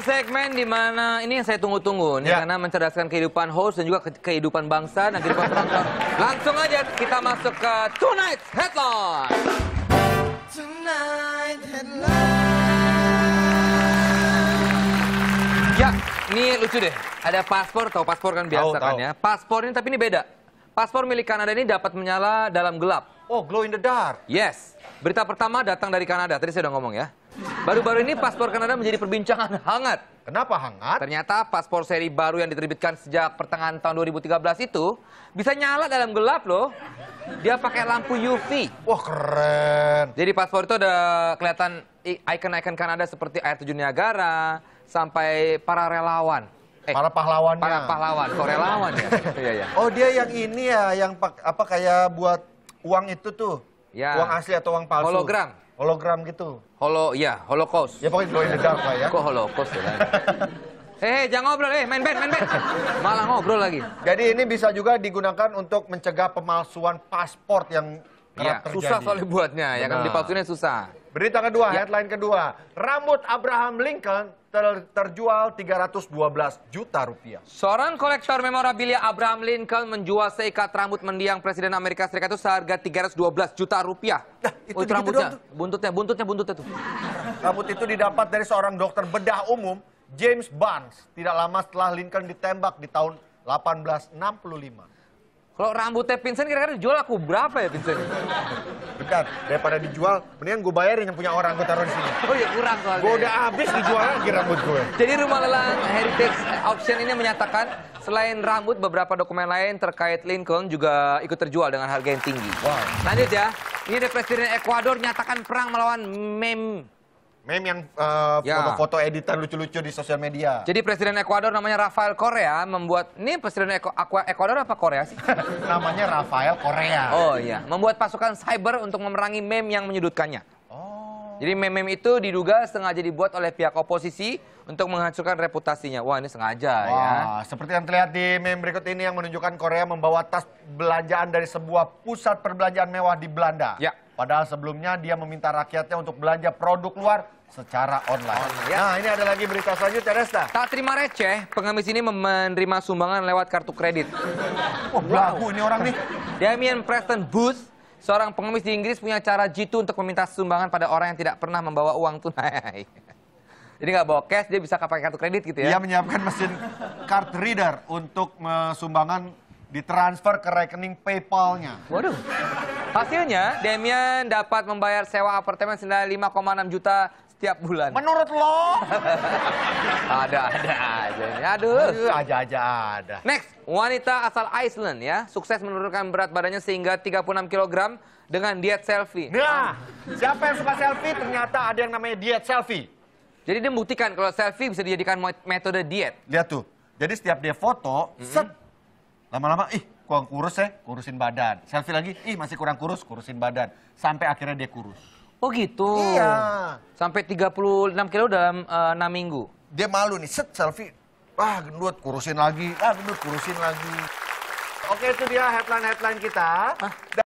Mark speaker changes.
Speaker 1: segmen dimana ini yang saya tunggu-tunggu nih yeah. karena mencerdaskan kehidupan host dan juga ke kehidupan bangsa dan kehidupan penonton. Langsung aja kita masuk ke Tonight Headline. Tonight Headline. Ya, ini lucu deh. Ada paspor, tahu paspor kan biasa oh, kan ya. Paspor ini tapi ini beda. Paspor milik Kanada ini dapat menyala dalam gelap. Oh, glow in the dark. Yes. Berita pertama datang dari Kanada. Tadi saya udah ngomong ya. Baru-baru ini paspor Kanada menjadi perbincangan hangat. Kenapa hangat? Ternyata paspor seri baru yang diterbitkan sejak pertengahan tahun 2013 itu bisa nyala dalam gelap loh. Dia pakai lampu UV. Wah keren. Jadi paspor itu ada kelihatan ikon-ikon Kanada seperti air terjun Niagara sampai para relawan eh, para pahlawannya. Para pahlawan, korelawan ya. Iya, iya. Oh,
Speaker 2: dia yang ini ya yang apa kayak buat uang itu tuh.
Speaker 1: Ya. Uang asli atau uang palsu? Hologram. Hologram gitu. Holo, ya, holocaust. Ya pokoknya gue the ya. Kok holocaust ya? Eh, hey, eh, jangan ngobrol, eh, hey, main band, main band. Malah ngobrol lagi. Jadi
Speaker 2: ini bisa juga digunakan untuk mencegah pemalsuan paspor yang ya, Susah soalnya buatnya, Benar. ya kan dipalsuinnya susah. Berita kedua, ya. headline kedua. Rambut Abraham Lincoln ter terjual 312 juta rupiah.
Speaker 1: Seorang kolektor memorabilia Abraham Lincoln menjual seikat rambut mendiang Presiden Amerika Serikat itu seharga 312 juta rupiah. Nah, itu oh, itu gitu rambutnya, buntutnya, buntutnya, buntutnya tuh. Rambut itu didapat dari seorang dokter bedah
Speaker 2: umum, James Barnes, tidak lama setelah Lincoln ditembak di tahun 1865.
Speaker 1: Kalau rambutnya Vincent kira-kira dijual aku berapa ya Vincent? Dekat,
Speaker 2: daripada dijual, mendingan gue bayarin yang punya orang gue taruh di sini.
Speaker 1: Oh iya kurang soalnya. Gue udah habis dijual lagi rambut gue. Jadi rumah lelang Heritage Option ini menyatakan selain rambut beberapa dokumen lain terkait Lincoln juga ikut terjual dengan harga yang tinggi. Wow. Lanjut ya. Ini ada Presiden Ekuador nyatakan perang melawan mem Meme yang eh, ya. foto-foto uh, ya. editan
Speaker 2: lucu-lucu di sosial media.
Speaker 1: Jadi presiden Ekuador namanya Rafael Korea membuat ini presiden Eko, Ekuador apa Korea sih? namanya Rafael Korea. Oh iya, membuat pasukan cyber untuk memerangi meme yang menyudutkannya. Jadi meme itu diduga sengaja dibuat oleh pihak oposisi untuk menghancurkan reputasinya. Wah ini sengaja Wah, ya. Seperti yang terlihat di meme berikut ini yang
Speaker 2: menunjukkan Korea membawa tas belanjaan dari sebuah pusat perbelanjaan mewah di Belanda. Ya. Padahal sebelumnya dia meminta rakyatnya untuk belanja produk luar secara online. online ya. Nah ini ada
Speaker 1: lagi berita selanjutnya Resta. Tak terima receh, pengemis ini menerima sumbangan lewat kartu kredit. oh, wow. ini orang nih. Damien Preston Booth Seorang pengemis di Inggris punya cara jitu untuk meminta sumbangan pada orang yang tidak pernah membawa uang tunai. Jadi nggak bawa cash, dia bisa pakai kartu kredit gitu ya? Dia menyiapkan mesin
Speaker 2: card reader untuk eh, sumbangan ditransfer ke rekening PayPal-nya.
Speaker 1: Waduh. Hasilnya, Damian dapat membayar sewa apartemen senilai 5,6 juta tiap bulan. Menurut lo? ada ada aja. Aduh. Aduh, aja aja ada. Next, wanita asal Iceland ya, sukses menurunkan berat badannya sehingga 36 kg dengan diet selfie. Nah, siapa yang suka selfie ternyata ada yang namanya diet selfie. Jadi dia membuktikan kalau selfie bisa dijadikan metode diet.
Speaker 2: Lihat tuh. Jadi setiap dia foto, mm -hmm. set lama-lama ih kurang kurus ya, kurusin badan. Selfie lagi, ih masih kurang kurus, kurusin badan. Sampai akhirnya dia kurus. Oh gitu. Iya. Sampai 36 kilo dalam uh, eh, 6 minggu. Dia malu nih, set selfie. Wah gendut, kurusin lagi. Ah gendut, kurusin lagi. Oke itu dia headline-headline kita. Hah?